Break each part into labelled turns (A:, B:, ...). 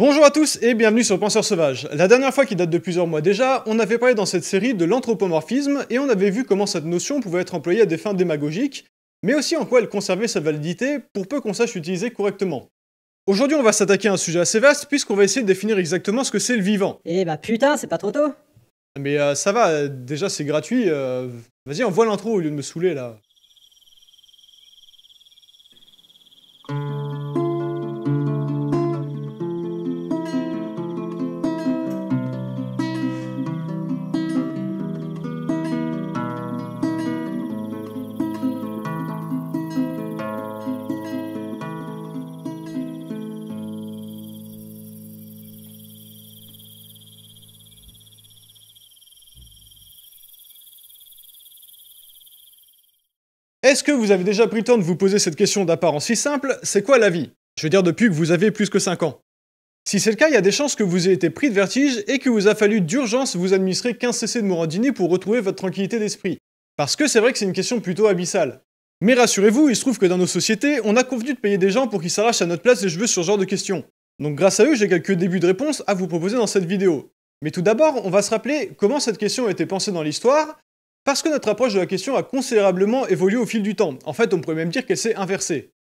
A: Bonjour à tous et bienvenue sur Penseur Sauvage. La dernière fois qui date de plusieurs mois déjà, on avait parlé dans cette série de l'anthropomorphisme et on avait vu comment cette notion pouvait être employée à des fins démagogiques, mais aussi en quoi elle conservait sa validité pour peu qu'on sache l'utiliser correctement. Aujourd'hui, on va s'attaquer à un sujet assez vaste puisqu'on va essayer de définir exactement ce que c'est le vivant. Eh bah putain, c'est pas trop tôt Mais euh, ça va, euh, déjà c'est gratuit, euh, vas-y envoie l'intro au lieu de me saouler là. Est-ce que vous avez déjà pris le temps de vous poser cette question d'apparence si simple C'est quoi la vie Je veux dire depuis que vous avez plus que 5 ans. Si c'est le cas, il y a des chances que vous ayez été pris de vertige et que vous a fallu d'urgence vous administrer 15 cc de Morandini pour retrouver votre tranquillité d'esprit. Parce que c'est vrai que c'est une question plutôt abyssale. Mais rassurez-vous, il se trouve que dans nos sociétés, on a convenu de payer des gens pour qu'ils s'arrachent à notre place les cheveux sur ce genre de questions. Donc grâce à eux, j'ai quelques débuts de réponses à vous proposer dans cette vidéo. Mais tout d'abord, on va se rappeler comment cette question a été pensée dans l'histoire, parce que notre approche de la question a considérablement évolué au fil du temps. En fait, on pourrait même dire qu'elle s'est inversée.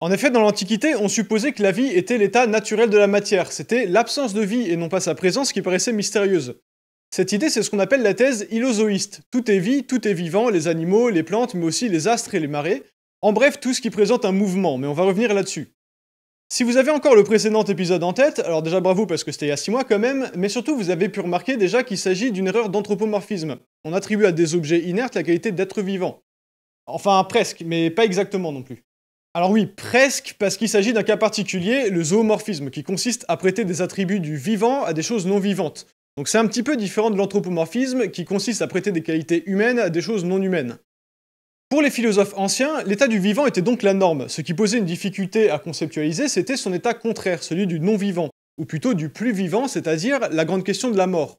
A: En effet, dans l'Antiquité, on supposait que la vie était l'état naturel de la matière, c'était l'absence de vie et non pas sa présence qui paraissait mystérieuse. Cette idée, c'est ce qu'on appelle la thèse illozoïste. Tout est vie, tout est vivant, les animaux, les plantes, mais aussi les astres et les marées. En bref, tout ce qui présente un mouvement, mais on va revenir là-dessus. Si vous avez encore le précédent épisode en tête, alors déjà bravo parce que c'était il y a 6 mois quand même, mais surtout vous avez pu remarquer déjà qu'il s'agit d'une erreur d'anthropomorphisme. On attribue à des objets inertes la qualité d'être vivant. Enfin presque, mais pas exactement non plus. Alors oui, presque parce qu'il s'agit d'un cas particulier, le zoomorphisme, qui consiste à prêter des attributs du vivant à des choses non vivantes. Donc c'est un petit peu différent de l'anthropomorphisme, qui consiste à prêter des qualités humaines à des choses non humaines. Pour les philosophes anciens, l'état du vivant était donc la norme. Ce qui posait une difficulté à conceptualiser, c'était son état contraire, celui du non-vivant, ou plutôt du plus vivant, c'est-à-dire la grande question de la mort.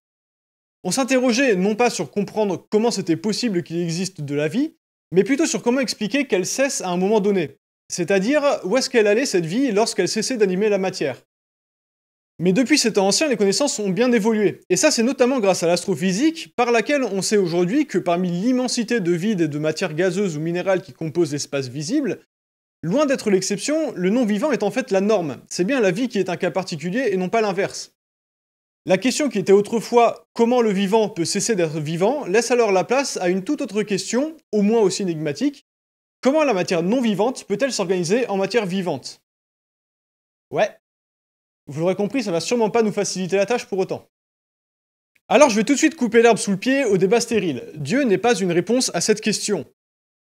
A: On s'interrogeait non pas sur comprendre comment c'était possible qu'il existe de la vie, mais plutôt sur comment expliquer qu'elle cesse à un moment donné, c'est-à-dire où est-ce qu'elle allait cette vie lorsqu'elle cessait d'animer la matière. Mais depuis ces temps anciens, les connaissances ont bien évolué. Et ça, c'est notamment grâce à l'astrophysique, par laquelle on sait aujourd'hui que parmi l'immensité de vide et de matières gazeuses ou minérales qui composent l'espace visible, loin d'être l'exception, le non-vivant est en fait la norme. C'est bien la vie qui est un cas particulier et non pas l'inverse. La question qui était autrefois comment le vivant peut cesser d'être vivant laisse alors la place à une toute autre question, au moins aussi énigmatique, comment la matière non vivante peut-elle s'organiser en matière vivante Ouais, vous l'aurez compris, ça va sûrement pas nous faciliter la tâche pour autant. Alors je vais tout de suite couper l'herbe sous le pied au débat stérile. Dieu n'est pas une réponse à cette question.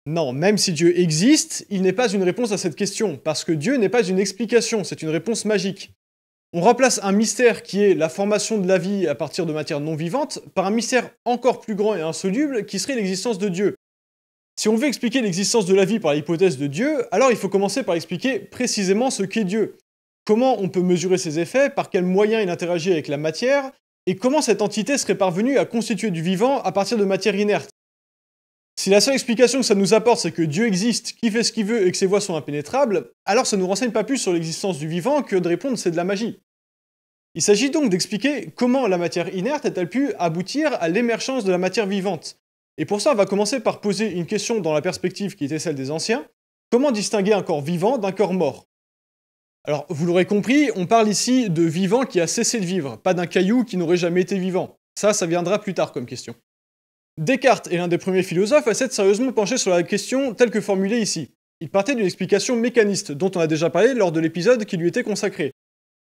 A: Non, même si Dieu existe, il n'est pas une réponse à cette question, parce que Dieu n'est pas une explication, c'est une réponse magique. On remplace un mystère qui est la formation de la vie à partir de matière non vivante par un mystère encore plus grand et insoluble qui serait l'existence de Dieu. Si on veut expliquer l'existence de la vie par l'hypothèse de Dieu, alors il faut commencer par expliquer précisément ce qu'est Dieu. Comment on peut mesurer ses effets Par quels moyens il interagit avec la matière Et comment cette entité serait parvenue à constituer du vivant à partir de matière inerte Si la seule explication que ça nous apporte, c'est que Dieu existe, qu'il fait ce qu'il veut et que ses voies sont impénétrables, alors ça ne nous renseigne pas plus sur l'existence du vivant que de répondre c'est de la magie. Il s'agit donc d'expliquer comment la matière inerte a-t-elle pu aboutir à l'émergence de la matière vivante. Et pour ça, on va commencer par poser une question dans la perspective qui était celle des anciens. Comment distinguer un corps vivant d'un corps mort alors, vous l'aurez compris, on parle ici de vivant qui a cessé de vivre, pas d'un caillou qui n'aurait jamais été vivant. Ça, ça viendra plus tard comme question. Descartes est l'un des premiers philosophes à s'être sérieusement penché sur la question telle que formulée ici. Il partait d'une explication mécaniste dont on a déjà parlé lors de l'épisode qui lui était consacré.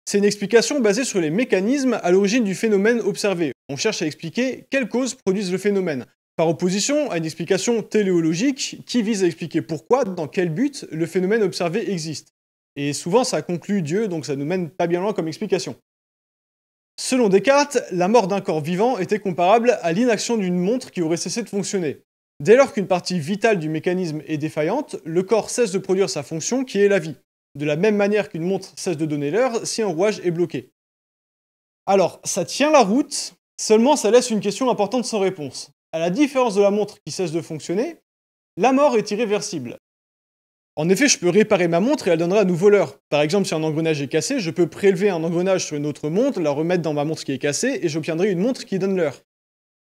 A: C'est une explication basée sur les mécanismes à l'origine du phénomène observé. On cherche à expliquer quelles causes produisent le phénomène, par opposition à une explication téléologique qui vise à expliquer pourquoi, dans quel but, le phénomène observé existe. Et souvent, ça conclut Dieu, donc ça nous mène pas bien loin comme explication. Selon Descartes, la mort d'un corps vivant était comparable à l'inaction d'une montre qui aurait cessé de fonctionner. Dès lors qu'une partie vitale du mécanisme est défaillante, le corps cesse de produire sa fonction qui est la vie, de la même manière qu'une montre cesse de donner l'heure si un rouage est bloqué. Alors, ça tient la route, seulement ça laisse une question importante sans réponse. À la différence de la montre qui cesse de fonctionner, la mort est irréversible. En effet, je peux réparer ma montre et elle donnera à nouveau l'heure. Par exemple, si un engrenage est cassé, je peux prélever un engrenage sur une autre montre, la remettre dans ma montre qui est cassée, et j'obtiendrai une montre qui donne l'heure.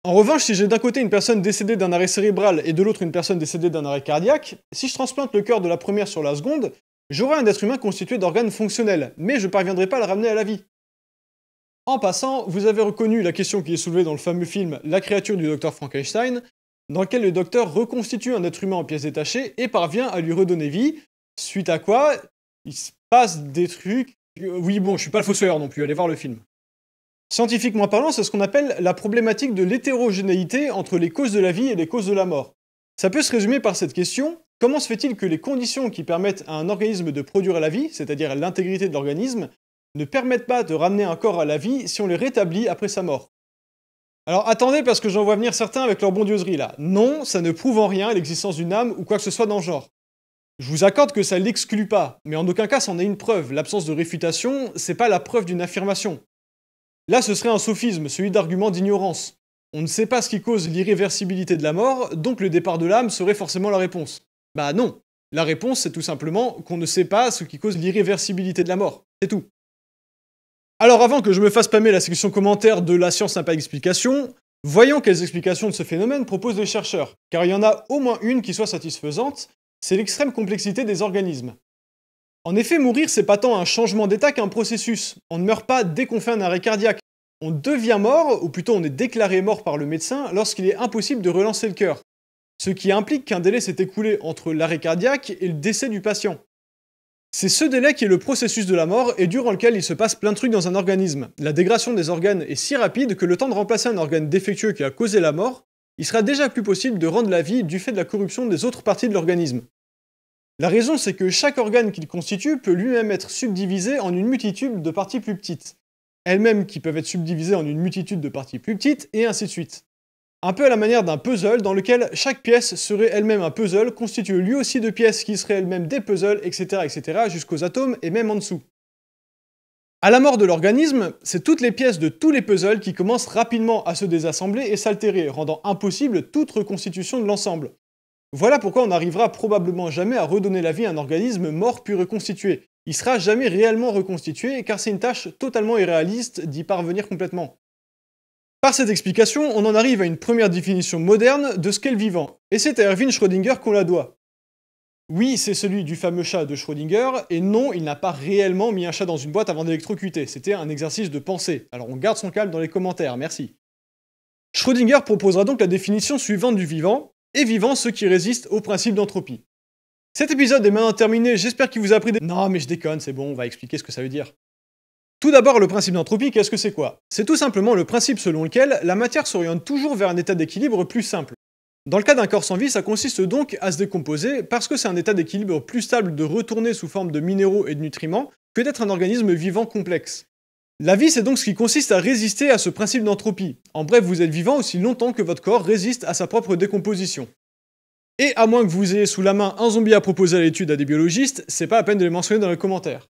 A: En revanche, si j'ai d'un côté une personne décédée d'un arrêt cérébral et de l'autre une personne décédée d'un arrêt cardiaque, si je transplante le cœur de la première sur la seconde, j'aurai un être humain constitué d'organes fonctionnels, mais je ne parviendrai pas à le ramener à la vie. En passant, vous avez reconnu la question qui est soulevée dans le fameux film La créature du docteur Frankenstein, dans lequel le docteur reconstitue un être humain en pièces détachées et parvient à lui redonner vie, suite à quoi il se passe des trucs... Oui, bon, je suis pas le fossoyeur non plus, allez voir le film. Scientifiquement parlant, c'est ce qu'on appelle la problématique de l'hétérogénéité entre les causes de la vie et les causes de la mort. Ça peut se résumer par cette question, comment se fait-il que les conditions qui permettent à un organisme de produire la vie, c'est-à-dire l'intégrité de l'organisme, ne permettent pas de ramener un corps à la vie si on les rétablit après sa mort alors attendez, parce que j'en vois venir certains avec leur bondieuserie là. Non, ça ne prouve en rien l'existence d'une âme ou quoi que ce soit dans le genre. Je vous accorde que ça ne l'exclut pas, mais en aucun cas c'en est une preuve. L'absence de réfutation, c'est pas la preuve d'une affirmation. Là, ce serait un sophisme, celui d'argument d'ignorance. On ne sait pas ce qui cause l'irréversibilité de la mort, donc le départ de l'âme serait forcément la réponse. Bah non. La réponse, c'est tout simplement qu'on ne sait pas ce qui cause l'irréversibilité de la mort. C'est tout. Alors avant que je me fasse spammer la section commentaire de la science n'a pas d'explication, voyons quelles explications de ce phénomène proposent les chercheurs, car il y en a au moins une qui soit satisfaisante, c'est l'extrême complexité des organismes. En effet, mourir, c'est pas tant un changement d'état qu'un processus. On ne meurt pas dès qu'on fait un arrêt cardiaque. On devient mort, ou plutôt on est déclaré mort par le médecin lorsqu'il est impossible de relancer le cœur. Ce qui implique qu'un délai s'est écoulé entre l'arrêt cardiaque et le décès du patient. C'est ce délai qui est le processus de la mort et durant lequel il se passe plein de trucs dans un organisme. La dégradation des organes est si rapide que le temps de remplacer un organe défectueux qui a causé la mort, il sera déjà plus possible de rendre la vie du fait de la corruption des autres parties de l'organisme. La raison c'est que chaque organe qu'il constitue peut lui-même être subdivisé en une multitude de parties plus petites, elles-mêmes qui peuvent être subdivisées en une multitude de parties plus petites, et ainsi de suite. Un peu à la manière d'un puzzle dans lequel chaque pièce serait elle-même un puzzle, constitué lui aussi de pièces qui seraient elles-mêmes des puzzles, etc. etc. jusqu'aux atomes et même en dessous. À la mort de l'organisme, c'est toutes les pièces de tous les puzzles qui commencent rapidement à se désassembler et s'altérer, rendant impossible toute reconstitution de l'ensemble. Voilà pourquoi on n'arrivera probablement jamais à redonner la vie à un organisme mort puis reconstitué. Il sera jamais réellement reconstitué car c'est une tâche totalement irréaliste d'y parvenir complètement. Par cette explication, on en arrive à une première définition moderne de ce qu'est le vivant, et c'est à Erwin Schrödinger qu'on la doit. Oui, c'est celui du fameux chat de Schrödinger, et non, il n'a pas réellement mis un chat dans une boîte avant d'électrocuter, c'était un exercice de pensée, alors on garde son calme dans les commentaires, merci. Schrödinger proposera donc la définition suivante du vivant, et vivant ceux qui résistent au principe d'entropie. Cet épisode est maintenant terminé, j'espère qu'il vous a appris des... Non mais je déconne, c'est bon, on va expliquer ce que ça veut dire. Tout d'abord, le principe d'entropie, qu'est-ce que c'est quoi C'est tout simplement le principe selon lequel la matière s'oriente toujours vers un état d'équilibre plus simple. Dans le cas d'un corps sans vie, ça consiste donc à se décomposer parce que c'est un état d'équilibre plus stable de retourner sous forme de minéraux et de nutriments que d'être un organisme vivant complexe. La vie, c'est donc ce qui consiste à résister à ce principe d'entropie. En bref, vous êtes vivant aussi longtemps que votre corps résiste à sa propre décomposition. Et à moins que vous ayez sous la main un zombie à proposer à l'étude à des biologistes, c'est pas à peine de les mentionner dans les commentaires.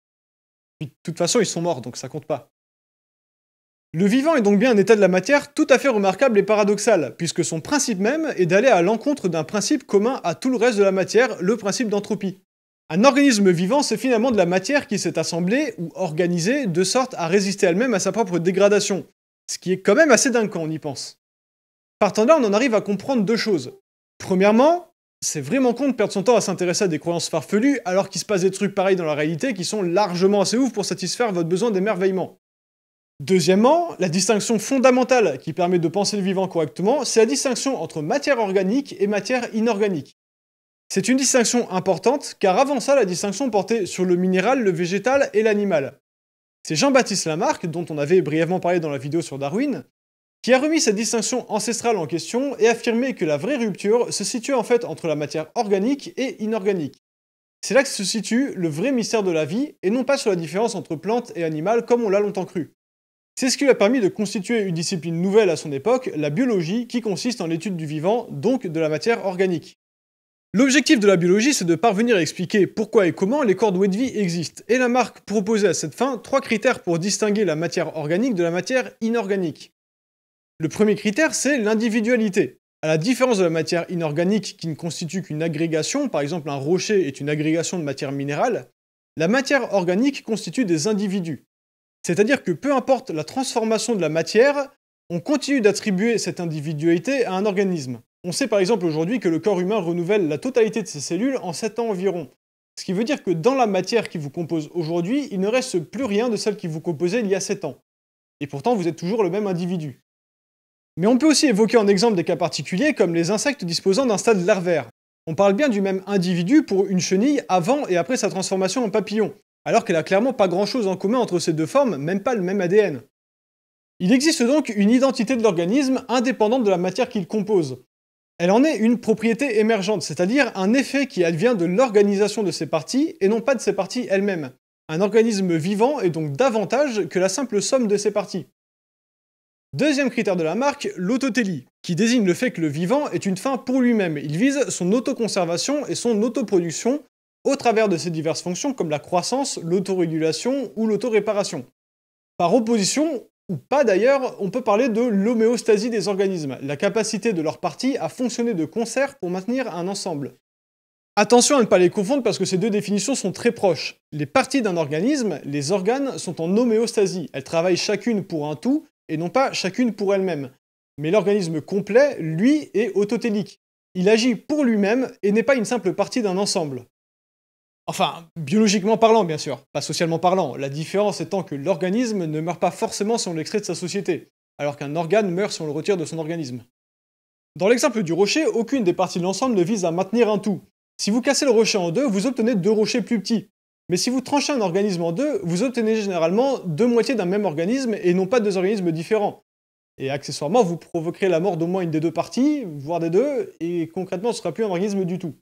A: Puis, de toute façon, ils sont morts, donc ça compte pas. Le vivant est donc bien un état de la matière tout à fait remarquable et paradoxal, puisque son principe même est d'aller à l'encontre d'un principe commun à tout le reste de la matière, le principe d'entropie. Un organisme vivant, c'est finalement de la matière qui s'est assemblée ou organisée de sorte à résister elle-même à sa propre dégradation, ce qui est quand même assez dingue quand on y pense. Partant de là, on en arrive à comprendre deux choses. Premièrement, c'est vraiment con de perdre son temps à s'intéresser à des croyances farfelues alors qu'il se passe des trucs pareils dans la réalité qui sont largement assez ouf pour satisfaire votre besoin d'émerveillement. Deuxièmement, la distinction fondamentale qui permet de penser le vivant correctement, c'est la distinction entre matière organique et matière inorganique. C'est une distinction importante car avant ça, la distinction portait sur le minéral, le végétal et l'animal. C'est Jean-Baptiste Lamarck, dont on avait brièvement parlé dans la vidéo sur Darwin, qui a remis cette distinction ancestrale en question et affirmé que la vraie rupture se situe en fait entre la matière organique et inorganique. C'est là que se situe le vrai mystère de la vie, et non pas sur la différence entre plantes et animal comme on l'a longtemps cru. C'est ce qui lui a permis de constituer une discipline nouvelle à son époque, la biologie, qui consiste en l'étude du vivant, donc de la matière organique. L'objectif de la biologie, c'est de parvenir à expliquer pourquoi et comment les corps de vie existent, et la marque proposait à cette fin trois critères pour distinguer la matière organique de la matière inorganique. Le premier critère, c'est l'individualité. À la différence de la matière inorganique qui ne constitue qu'une agrégation, par exemple un rocher est une agrégation de matière minérale, la matière organique constitue des individus. C'est-à-dire que peu importe la transformation de la matière, on continue d'attribuer cette individualité à un organisme. On sait par exemple aujourd'hui que le corps humain renouvelle la totalité de ses cellules en 7 ans environ. Ce qui veut dire que dans la matière qui vous compose aujourd'hui, il ne reste plus rien de celle qui vous composait il y a 7 ans. Et pourtant, vous êtes toujours le même individu. Mais on peut aussi évoquer en exemple des cas particuliers comme les insectes disposant d'un stade larvaire. On parle bien du même individu pour une chenille avant et après sa transformation en papillon, alors qu'elle a clairement pas grand-chose en commun entre ces deux formes, même pas le même ADN. Il existe donc une identité de l'organisme indépendante de la matière qu'il compose. Elle en est une propriété émergente, c'est-à-dire un effet qui advient de l'organisation de ses parties et non pas de ses parties elles-mêmes. Un organisme vivant est donc davantage que la simple somme de ses parties. Deuxième critère de la marque, l'autotélie, qui désigne le fait que le vivant est une fin pour lui-même. Il vise son autoconservation et son autoproduction au travers de ses diverses fonctions comme la croissance, l'autorégulation ou l'autoréparation. Par opposition, ou pas d'ailleurs, on peut parler de l'homéostasie des organismes, la capacité de leurs parties à fonctionner de concert pour maintenir un ensemble. Attention à ne pas les confondre parce que ces deux définitions sont très proches. Les parties d'un organisme, les organes, sont en homéostasie. Elles travaillent chacune pour un tout et non pas chacune pour elle-même. Mais l'organisme complet, lui, est autotélique. Il agit pour lui-même et n'est pas une simple partie d'un ensemble. Enfin, biologiquement parlant, bien sûr, pas socialement parlant, la différence étant que l'organisme ne meurt pas forcément si on l'extrait de sa société, alors qu'un organe meurt si on le retire de son organisme. Dans l'exemple du rocher, aucune des parties de l'ensemble ne vise à maintenir un tout. Si vous cassez le rocher en deux, vous obtenez deux rochers plus petits, mais si vous tranchez un organisme en deux, vous obtenez généralement deux moitiés d'un même organisme et non pas deux organismes différents. Et accessoirement, vous provoquerez la mort d'au moins une des deux parties, voire des deux, et concrètement, ce ne sera plus un organisme du tout.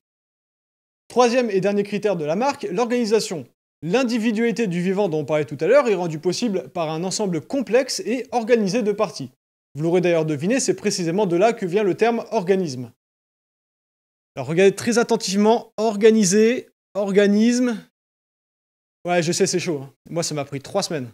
A: Troisième et dernier critère de la marque, l'organisation. L'individualité du vivant dont on parlait tout à l'heure est rendue possible par un ensemble complexe et organisé de parties. Vous l'aurez d'ailleurs deviné, c'est précisément de là que vient le terme organisme. Alors regardez très attentivement, organisé, organisme, Ouais, je sais, c'est chaud. Hein. Moi, ça m'a pris trois semaines.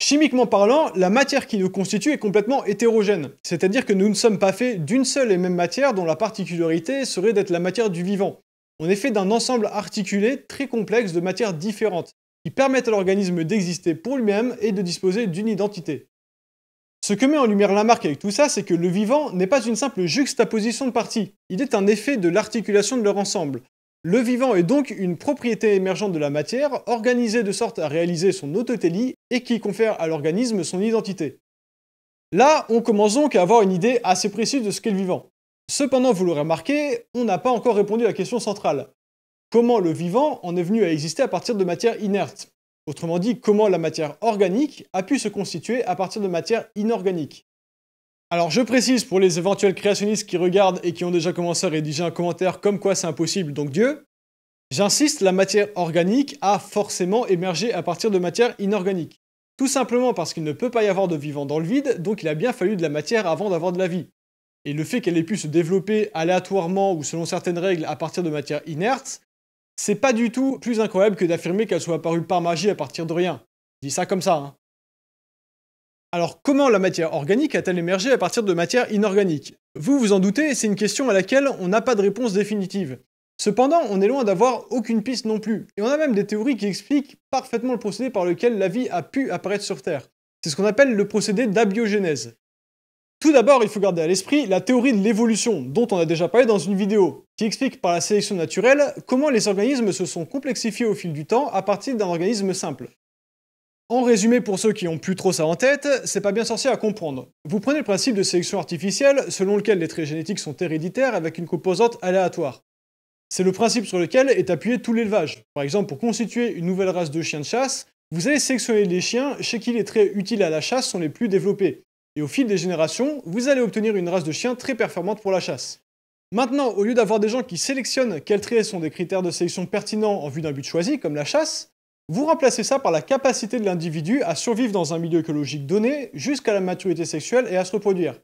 A: Chimiquement parlant, la matière qui nous constitue est complètement hétérogène, c'est-à-dire que nous ne sommes pas faits d'une seule et même matière dont la particularité serait d'être la matière du vivant. On est fait d'un ensemble articulé très complexe de matières différentes, qui permettent à l'organisme d'exister pour lui-même et de disposer d'une identité. Ce que met en lumière Lamarck avec tout ça, c'est que le vivant n'est pas une simple juxtaposition de parties, il est un effet de l'articulation de leur ensemble, le vivant est donc une propriété émergente de la matière, organisée de sorte à réaliser son autotélie et qui confère à l'organisme son identité. Là, on commence donc à avoir une idée assez précise de ce qu'est le vivant. Cependant, vous l'aurez remarqué, on n'a pas encore répondu à la question centrale. Comment le vivant en est venu à exister à partir de matière inerte Autrement dit, comment la matière organique a pu se constituer à partir de matière inorganique alors je précise pour les éventuels créationnistes qui regardent et qui ont déjà commencé à rédiger un commentaire comme quoi c'est impossible, donc Dieu, j'insiste, la matière organique a forcément émergé à partir de matière inorganique. Tout simplement parce qu'il ne peut pas y avoir de vivant dans le vide, donc il a bien fallu de la matière avant d'avoir de la vie. Et le fait qu'elle ait pu se développer aléatoirement ou selon certaines règles à partir de matière inerte, c'est pas du tout plus incroyable que d'affirmer qu'elle soit apparue par magie à partir de rien. Je dis ça comme ça. Hein. Alors comment la matière organique a-t-elle émergé à partir de matière inorganique Vous vous en doutez, c'est une question à laquelle on n'a pas de réponse définitive. Cependant, on est loin d'avoir aucune piste non plus, et on a même des théories qui expliquent parfaitement le procédé par lequel la vie a pu apparaître sur Terre. C'est ce qu'on appelle le procédé d'abiogenèse. Tout d'abord, il faut garder à l'esprit la théorie de l'évolution, dont on a déjà parlé dans une vidéo, qui explique par la sélection naturelle comment les organismes se sont complexifiés au fil du temps à partir d'un organisme simple. En résumé, pour ceux qui ont plus trop ça en tête, c'est pas bien sorcier à comprendre. Vous prenez le principe de sélection artificielle, selon lequel les traits génétiques sont héréditaires avec une composante aléatoire. C'est le principe sur lequel est appuyé tout l'élevage. Par exemple, pour constituer une nouvelle race de chiens de chasse, vous allez sélectionner les chiens chez qui les traits utiles à la chasse sont les plus développés. Et au fil des générations, vous allez obtenir une race de chiens très performante pour la chasse. Maintenant, au lieu d'avoir des gens qui sélectionnent quels traits sont des critères de sélection pertinents en vue d'un but choisi, comme la chasse, vous remplacez ça par la capacité de l'individu à survivre dans un milieu écologique donné jusqu'à la maturité sexuelle et à se reproduire.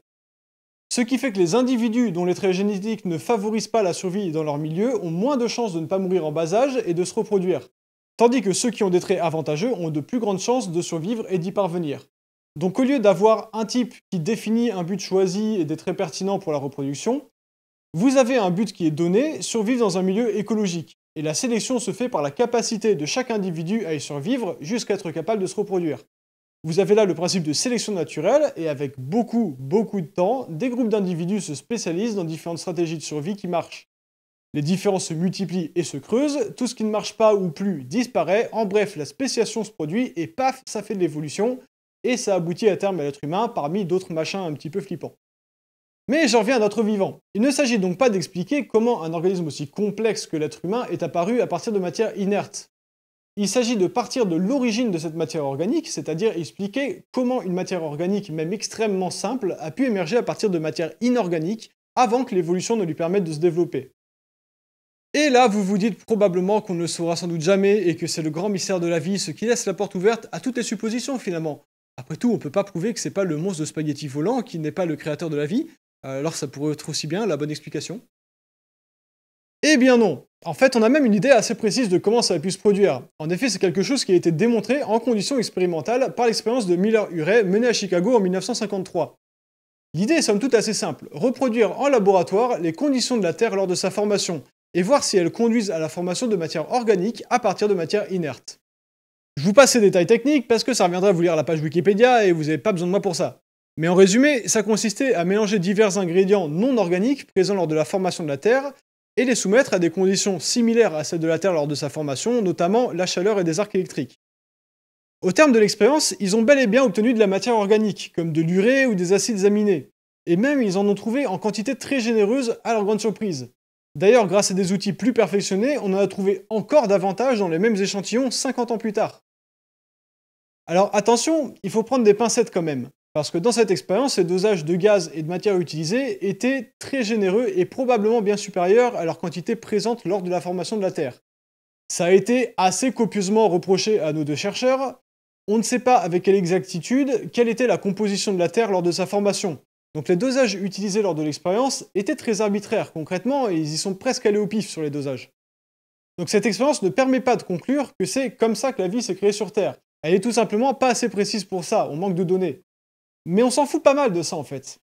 A: Ce qui fait que les individus dont les traits génétiques ne favorisent pas la survie dans leur milieu ont moins de chances de ne pas mourir en bas âge et de se reproduire, tandis que ceux qui ont des traits avantageux ont de plus grandes chances de survivre et d'y parvenir. Donc au lieu d'avoir un type qui définit un but choisi et des traits pertinents pour la reproduction, vous avez un but qui est donné, survivre dans un milieu écologique et la sélection se fait par la capacité de chaque individu à y survivre jusqu'à être capable de se reproduire. Vous avez là le principe de sélection naturelle, et avec beaucoup, beaucoup de temps, des groupes d'individus se spécialisent dans différentes stratégies de survie qui marchent. Les différences se multiplient et se creusent, tout ce qui ne marche pas ou plus disparaît, en bref, la spéciation se produit, et paf, ça fait de l'évolution, et ça aboutit à terme à l'être humain parmi d'autres machins un petit peu flippants. Mais j'en viens à notre vivant. Il ne s'agit donc pas d'expliquer comment un organisme aussi complexe que l'être humain est apparu à partir de matière inerte. Il s'agit de partir de l'origine de cette matière organique, c'est-à-dire expliquer comment une matière organique, même extrêmement simple, a pu émerger à partir de matière inorganique avant que l'évolution ne lui permette de se développer. Et là, vous vous dites probablement qu'on ne saura sans doute jamais et que c'est le grand mystère de la vie, ce qui laisse la porte ouverte à toutes les suppositions finalement. Après tout, on ne peut pas prouver que c'est pas le monstre de spaghetti volant qui n'est pas le créateur de la vie, alors ça pourrait être aussi bien la bonne explication. Eh bien non En fait, on a même une idée assez précise de comment ça a pu se produire. En effet, c'est quelque chose qui a été démontré en conditions expérimentales par l'expérience de Miller-Urey menée à Chicago en 1953. L'idée est somme toute assez simple, reproduire en laboratoire les conditions de la Terre lors de sa formation, et voir si elles conduisent à la formation de matière organique à partir de matière inerte. Je vous passe ces détails techniques parce que ça reviendra à vous lire la page Wikipédia et vous n'avez pas besoin de moi pour ça. Mais en résumé, ça consistait à mélanger divers ingrédients non organiques présents lors de la formation de la Terre et les soumettre à des conditions similaires à celles de la Terre lors de sa formation, notamment la chaleur et des arcs électriques. Au terme de l'expérience, ils ont bel et bien obtenu de la matière organique, comme de l'urée ou des acides aminés, et même ils en ont trouvé en quantité très généreuse à leur grande surprise. D'ailleurs, grâce à des outils plus perfectionnés, on en a trouvé encore davantage dans les mêmes échantillons 50 ans plus tard. Alors attention, il faut prendre des pincettes quand même. Parce que dans cette expérience, les dosages de gaz et de matière utilisés étaient très généreux et probablement bien supérieurs à leur quantité présente lors de la formation de la Terre. Ça a été assez copieusement reproché à nos deux chercheurs. On ne sait pas avec quelle exactitude quelle était la composition de la Terre lors de sa formation. Donc les dosages utilisés lors de l'expérience étaient très arbitraires concrètement et ils y sont presque allés au pif sur les dosages. Donc cette expérience ne permet pas de conclure que c'est comme ça que la vie s'est créée sur Terre. Elle est tout simplement pas assez précise pour ça, on manque de données. Mais on s'en fout pas mal de ça en fait.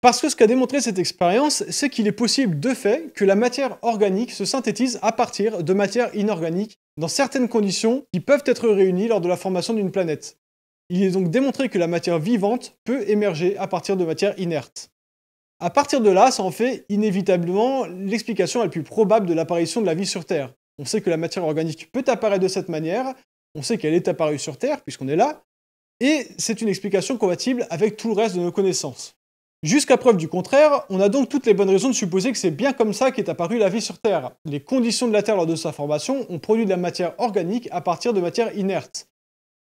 A: Parce que ce qu'a démontré cette expérience, c'est qu'il est possible de fait que la matière organique se synthétise à partir de matière inorganique dans certaines conditions qui peuvent être réunies lors de la formation d'une planète. Il est donc démontré que la matière vivante peut émerger à partir de matière inerte. À partir de là, ça en fait inévitablement l'explication la plus probable de l'apparition de la vie sur Terre. On sait que la matière organique peut apparaître de cette manière, on sait qu'elle est apparue sur Terre, puisqu'on est là, et c'est une explication compatible avec tout le reste de nos connaissances. Jusqu'à preuve du contraire, on a donc toutes les bonnes raisons de supposer que c'est bien comme ça qu'est apparue la vie sur Terre. Les conditions de la Terre lors de sa formation ont produit de la matière organique à partir de matière inerte.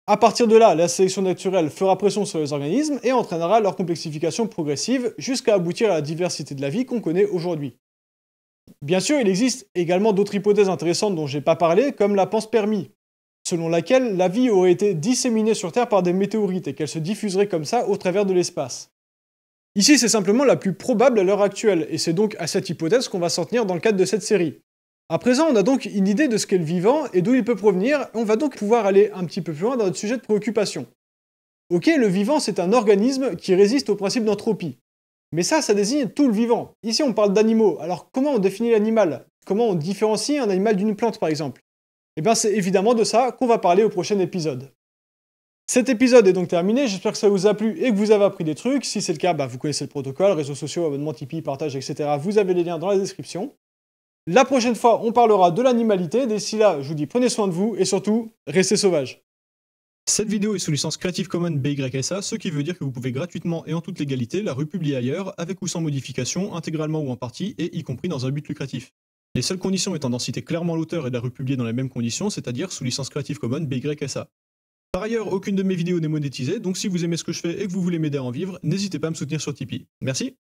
A: À partir de là, la sélection naturelle fera pression sur les organismes et entraînera leur complexification progressive jusqu'à aboutir à la diversité de la vie qu'on connaît aujourd'hui. Bien sûr, il existe également d'autres hypothèses intéressantes dont j'ai pas parlé, comme la pensée permis selon laquelle la vie aurait été disséminée sur Terre par des météorites et qu'elle se diffuserait comme ça au travers de l'espace. Ici, c'est simplement la plus probable à l'heure actuelle, et c'est donc à cette hypothèse qu'on va s'en tenir dans le cadre de cette série. À présent, on a donc une idée de ce qu'est le vivant et d'où il peut provenir, et on va donc pouvoir aller un petit peu plus loin dans notre sujet de préoccupation. Ok, le vivant, c'est un organisme qui résiste au principe d'entropie. Mais ça, ça désigne tout le vivant. Ici, on parle d'animaux, alors comment on définit l'animal Comment on différencie un animal d'une plante, par exemple eh bien, c'est évidemment de ça qu'on va parler au prochain épisode. Cet épisode est donc terminé, j'espère que ça vous a plu et que vous avez appris des trucs. Si c'est le cas, bah, vous connaissez le protocole, réseaux sociaux, abonnement Tipeee, partage, etc. Vous avez les liens dans la description. La prochaine fois, on parlera de l'animalité. D'ici là, je vous dis prenez soin de vous et surtout, restez sauvages. Cette vidéo est sous licence Creative Commons BYSA, ce qui veut dire que vous pouvez gratuitement et en toute légalité la republier ailleurs, avec ou sans modification, intégralement ou en partie, et y compris dans un but lucratif. Les seules conditions étant d'en citer clairement l'auteur et de la republier dans les mêmes conditions, c'est-à-dire sous licence Creative Commons BYSA. Par ailleurs, aucune de mes vidéos n'est monétisée, donc si vous aimez ce que je fais et que vous voulez m'aider à en vivre, n'hésitez pas à me soutenir sur Tipeee. Merci